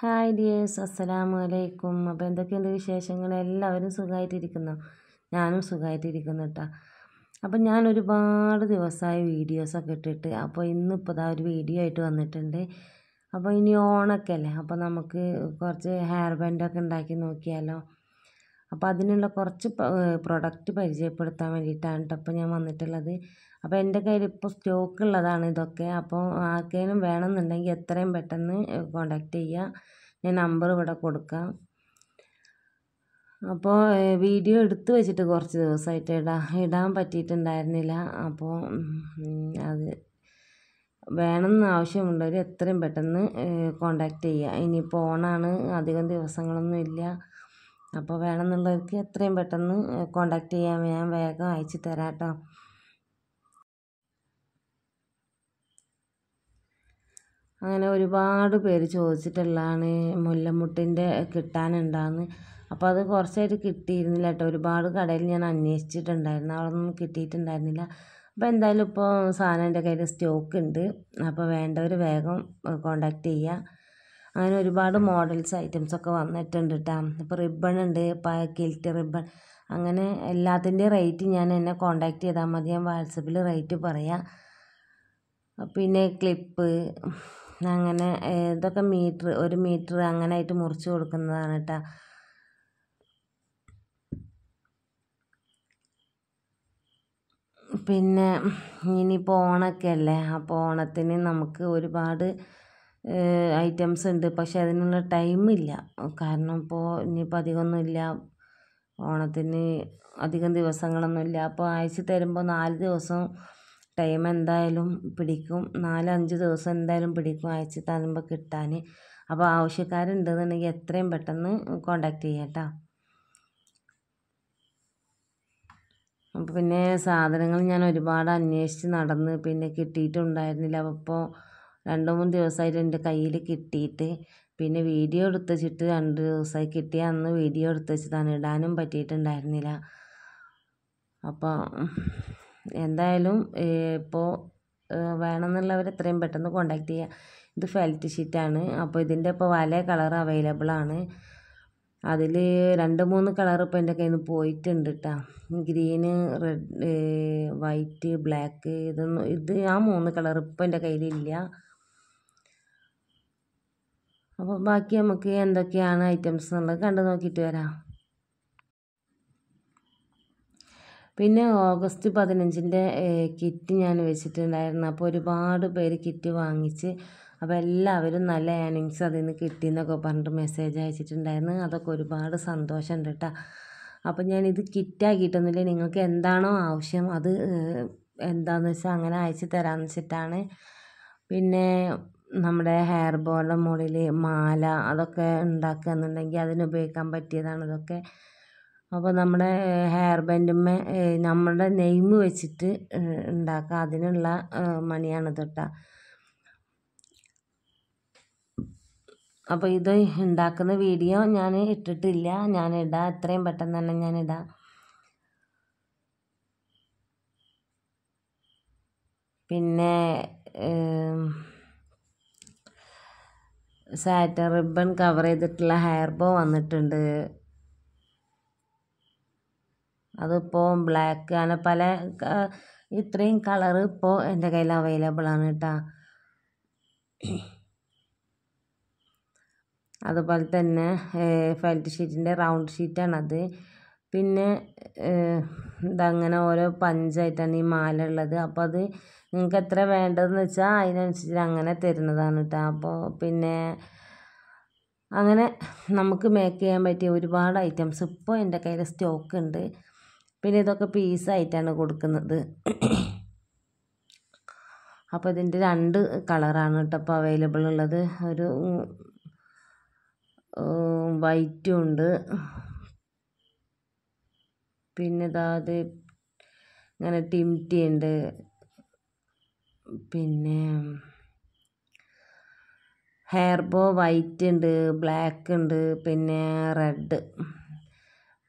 hi dears അസ്സലാമു അലൈക്കും അപ്പോൾ എന്തൊക്കെയുണ്ട് വിശേഷങ്ങൾ എല്ലാവരും സുഖമായിട്ടിരിക്കുന്നു ഞാനും സുഖമായിട്ടിരിക്കുന്നു കേട്ടോ അപ്പോൾ ഞാൻ ഒരുപാട് ദിവസമായി വീഡിയോസൊക്കെ ഇട്ടിട്ട് അപ്പോൾ ഇന്നിപ്പോൾ ഇതാ ഒരു വീഡിയോ ആയിട്ട് വന്നിട്ടുണ്ട് അപ്പോൾ ഇനി ഓണൊക്കെ അല്ലേ അപ്പോൾ നമുക്ക് കുറച്ച് ഹെയർ ബാൻഡൊക്കെ ഉണ്ടാക്കി നോക്കിയാലോ അപ്പോൾ അതിനുള്ള കുറച്ച് പ്രൊഡക്റ്റ് പരിചയപ്പെടുത്താൻ വേണ്ടിയിട്ടാണ് കേട്ടോ ഇപ്പോൾ ഞാൻ വന്നിട്ടുള്ളത് അപ്പോൾ എൻ്റെ കയ്യിൽ ഇപ്പോൾ സ്റ്റോക്ക് ഉള്ളതാണ് ഇതൊക്കെ അപ്പോൾ ആർക്കെങ്കിലും വേണമെന്നുണ്ടെങ്കിൽ എത്രയും പെട്ടെന്ന് കോൺടാക്റ്റ് ചെയ്യുക ഞാൻ നമ്പർ ഇവിടെ കൊടുക്കാം അപ്പോൾ വീഡിയോ എടുത്തു വെച്ചിട്ട് കുറച്ച് ദിവസമായിട്ട് ഇടാൻ ഇടാൻ പറ്റിയിട്ടുണ്ടായിരുന്നില്ല അപ്പോൾ അത് വേണമെന്ന് ആവശ്യമുള്ളവർ എത്രയും പെട്ടെന്ന് കോൺടാക്റ്റ് ചെയ്യുക ഇനിയിപ്പോൾ ഓണാണ് അധികം ദിവസങ്ങളൊന്നും ഇല്ല അപ്പോൾ വേണമെന്നുള്ളവർക്ക് എത്രയും പെട്ടെന്ന് കോണ്ടാക്ട് ചെയ്യാൻ ഞാൻ വേഗം അയച്ചു തരാട്ടോ അങ്ങനെ ഒരുപാട് പേര് ചോദിച്ചിട്ടുള്ളതാണ് മുല്ലമുട്ടിൻ്റെ കിട്ടാനുണ്ടാന്ന് അപ്പോൾ അത് കുറച്ചായിട്ട് കിട്ടിയിരുന്നില്ല കേട്ടോ ഒരുപാട് കടയിൽ ഞാൻ അന്വേഷിച്ചിട്ടുണ്ടായിരുന്നു നിന്നും കിട്ടിയിട്ടുണ്ടായിരുന്നില്ല അപ്പോൾ എന്തായാലും ഇപ്പോൾ സാധനം എൻ്റെ കയ്യിൽ സ്റ്റോക്ക് ഉണ്ട് അപ്പോൾ വേണ്ടവർ വേഗം കോണ്ടാക്ട് ചെയ്യുക അങ്ങനെ ഒരുപാട് മോഡൽസ് ഐറ്റംസ് ഒക്കെ വന്നിട്ടുണ്ട് കേട്ടോ ഇപ്പോൾ റിബൺ ഉണ്ട് കിൽറ്റ് റിബൺ അങ്ങനെ എല്ലാത്തിൻ്റെയും റേറ്റ് ഞാൻ എന്നെ കോണ്ടാക്ട് ചെയ്താൽ മതി ഞാൻ വാട്സപ്പിൽ റേറ്റ് പറയാം പിന്നെ ക്ലിപ്പ് അങ്ങനെ ഇതൊക്കെ മീറ്റർ ഒരു മീറ്റർ അങ്ങനെ ആയിട്ട് മുറിച്ച് കൊടുക്കുന്നതാണ് കേട്ടോ പിന്നെ ഇനിയിപ്പോൾ ഓണമൊക്കെ അല്ലേ അപ്പോൾ ഓണത്തിന് നമുക്ക് ഒരുപാട് ഐറ്റംസ് ഉണ്ട് പക്ഷേ അതിനുള്ള ടൈമില്ല കാരണം ഇപ്പോൾ ഇനിയിപ്പോൾ അധികമൊന്നുമില്ല ഓണത്തിന് അധികം ദിവസങ്ങളൊന്നുമില്ല അപ്പോൾ അയച്ച് തരുമ്പോൾ നാല് ദിവസം ടൈം എന്തായാലും പിടിക്കും നാല് അഞ്ച് ദിവസം എന്തായാലും പിടിക്കും അയച്ച് തരുമ്പോൾ കിട്ടാൻ അപ്പോൾ ആവശ്യക്കാരുണ്ടെന്നുണ്ടെങ്കിൽ എത്രയും പെട്ടെന്ന് കോണ്ടാക്ട് ചെയ്യാം കേട്ടോ അപ്പോൾ പിന്നെ സാധനങ്ങൾ ഞാൻ ഒരുപാട് അന്വേഷിച്ച് നടന്ന് പിന്നെ കിട്ടിയിട്ടുണ്ടായിരുന്നില്ല അപ്പോൾ രണ്ട് മൂന്ന് ദിവസമായിട്ട് എൻ്റെ കയ്യിൽ കിട്ടിയിട്ട് പിന്നെ വീഡിയോ എടുത്ത് വെച്ചിട്ട് രണ്ട് ദിവസമായി കിട്ടിയ അന്ന് വീഡിയോ എടുത്ത് വെച്ചതാണ് ഇടാനും പറ്റിയിട്ടുണ്ടായിരുന്നില്ല അപ്പോൾ എന്തായാലും ഇപ്പോൾ വേണമെന്നുള്ളവർ എത്രയും പെട്ടെന്ന് കോണ്ടാക്ട് ചെയ്യുക ഇത് ഫെൽറ്റ് ഷീറ്റാണ് അപ്പോൾ ഇതിൻ്റെ ഇപ്പോൾ പല കളർ അവൈലബിൾ ആണ് അതിൽ രണ്ട് മൂന്ന് കളർ ഇപ്പോൾ എൻ്റെ കയ്യിൽ നിന്ന് പോയിട്ടുണ്ട് കേട്ടോ ഗ്രീന് റെഡ് വൈറ്റ് ബ്ലാക്ക് ഇതൊന്നും ഇത് ആ മൂന്ന് കളർ ഇപ്പോൾ എൻ്റെ കയ്യിലില്ല അപ്പോൾ ബാക്കി നമുക്ക് എന്തൊക്കെയാണ് ഐറ്റംസ് എന്നുള്ളത് കണ്ടു നോക്കിയിട്ട് വരാം പിന്നെ ഓഗസ്റ്റ് പതിനഞ്ചിൻ്റെ കിറ്റ് ഞാൻ വെച്ചിട്ടുണ്ടായിരുന്നു അപ്പോൾ ഒരുപാട് പേര് കിറ്റ് വാങ്ങിച്ച് അപ്പോൾ എല്ലാവരും നല്ല ഏണിങ്സ് അതിൽ നിന്ന് എന്നൊക്കെ പറഞ്ഞിട്ട് മെസ്സേജ് അയച്ചിട്ടുണ്ടായിരുന്നു അതൊക്കെ ഒരുപാട് സന്തോഷമുണ്ട് കേട്ടോ അപ്പോൾ ഞാനിത് കിറ്റാക്കിയിട്ടൊന്നുമില്ല നിങ്ങൾക്ക് എന്താണോ ആവശ്യം അത് എന്താണെന്ന് വെച്ചാൽ അങ്ങനെ അയച്ചു തരാമെന്ന് വെച്ചിട്ടാണ് പിന്നെ നമ്മുടെ ഹെയർ ബോളിൻ്റെ മുകളിൽ മാല അതൊക്കെ ഉണ്ടാക്കുക എന്നുണ്ടെങ്കിൽ അതിന് ഉപയോഗിക്കാൻ പറ്റിയതാണ് ഇതൊക്കെ അപ്പോൾ നമ്മുടെ ഹെയർ ബാൻഡിന്മേ നമ്മുടെ നെയിം വെച്ചിട്ട് ഉണ്ടാക്കുക അതിനുള്ള മണിയാണ് തൊട്ട അപ്പോൾ ഇത് ഉണ്ടാക്കുന്ന വീഡിയോ ഞാൻ ഇട്ടിട്ടില്ല ഞാൻ ഇടാം എത്രയും പെട്ടെന്ന് തന്നെ ഞാൻ ഇടാം പിന്നെ സാറ്റ റിബൺ കവർ ചെയ്തിട്ടുള്ള ഹെയർ ബോ വന്നിട്ടുണ്ട് അതിപ്പോൾ ബ്ലാക്ക് അങ്ങനെ പല ഇത്രയും കളർ ഇപ്പോൾ എൻ്റെ കയ്യിൽ അവൈലബിൾ ആണ് കേട്ടോ അതുപോലെ തന്നെ ഫെൽറ്റ് ഷീറ്റിൻ്റെ റൗണ്ട് ഷീറ്റാണത് പിന്നെ ഇതങ്ങനെ ഓരോ പഞ്ചായത്താണ് ഈ മാല ഉള്ളത് അപ്പം അത് നിങ്ങൾക്ക് എത്ര വേണ്ടതെന്ന് വെച്ചാൽ അതിനനുസരിച്ച് അങ്ങനെ തരുന്നതാണ് കേട്ടോ അപ്പോൾ പിന്നെ അങ്ങനെ നമുക്ക് മേക്ക് ചെയ്യാൻ പറ്റിയ ഒരുപാട് ഐറ്റംസ് ഇപ്പോൾ എൻ്റെ കയ്യിൽ സ്റ്റോക്ക് ഉണ്ട് പിന്നെ ഇതൊക്കെ പീസായിട്ടാണ് കൊടുക്കുന്നത് അപ്പോൾ ഇതിൻ്റെ രണ്ട് കളറാണ് കേട്ടോ അപ്പോൾ അവൈലബിൾ ഉള്ളത് ഒരു വൈറ്റും ഉണ്ട് പിന്നെ ദാ ഇങ്ങനെ ടിംടി ഉണ്ട് പിന്നെ ഹെയർ ബോ വൈറ്റ് ഉണ്ട് ബ്ലാക്ക് ഉണ്ട് പിന്നെ റെഡ്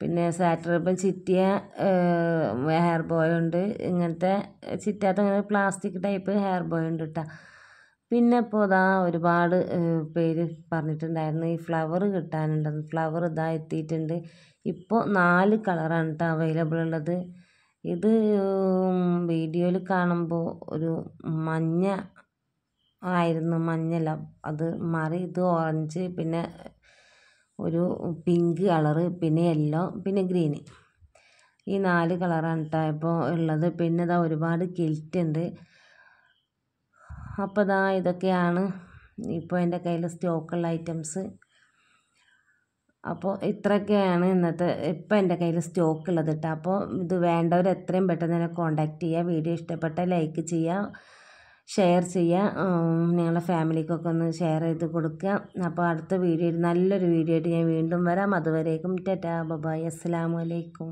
പിന്നെ സാറ്റർബൻ ചിറ്റിയ ഹെയർ ബോയ് ഉണ്ട് ഇങ്ങനത്തെ ചിറ്റാത്ത ഇങ്ങനെ പ്ലാസ്റ്റിക് ടൈപ്പ് ഹെയർ ബോയ് ഉണ്ട് കേട്ടോ പിന്നെ ഇപ്പോൾ ഇതാ ഒരുപാട് പേര് പറഞ്ഞിട്ടുണ്ടായിരുന്നു ഈ ഫ്ലവർ കിട്ടാനുണ്ടെന്ന് ഫ്ലവർ ഇതാ എത്തിയിട്ടുണ്ട് ഇപ്പോൾ നാല് കളറാണ് കേട്ടോ അവൈലബിൾ ഉള്ളത് ഇത് വീഡിയോയിൽ കാണുമ്പോൾ ഒരു മഞ്ഞ ആയിരുന്നു മഞ്ഞല്ല അത് മാറി ഇത് ഓറഞ്ച് പിന്നെ ഒരു പിങ്ക് കളറ് പിന്നെ യെല്ലോ പിന്നെ ഗ്രീന് ഈ നാല് കളറാണ് കേട്ടോ ഇപ്പോൾ ഉള്ളത് പിന്നെ ഇതാ ഒരുപാട് കിൽറ്റ് ഉണ്ട് അപ്പോൾ ഇതാ ഇതൊക്കെയാണ് ഇപ്പോൾ എൻ്റെ കയ്യിൽ സ്റ്റോക്കുള്ള ഐറ്റംസ് അപ്പോൾ ഇത്രയൊക്കെയാണ് ഇന്നത്തെ ഇപ്പം എൻ്റെ കയ്യിൽ സ്റ്റോക്ക് ഉള്ളത് കേട്ടോ അപ്പോൾ ഇത് വേണ്ടവർ എത്രയും പെട്ടെന്ന് തന്നെ കോൺടാക്റ്റ് ചെയ്യുക വീഡിയോ ഇഷ്ടപ്പെട്ട ലൈക്ക് ചെയ്യുക ഷെയർ ചെയ്യുക നിങ്ങളുടെ ഫാമിലിക്കൊക്കെ ഒന്ന് ഷെയർ ചെയ്ത് കൊടുക്കുക അപ്പോൾ അടുത്ത വീഡിയോ നല്ലൊരു വീഡിയോ ആയിട്ട് ഞാൻ വീണ്ടും വരാം അതുവരേക്കും ടാറ്റാ ബബായ് അസ്സാമലൈക്കും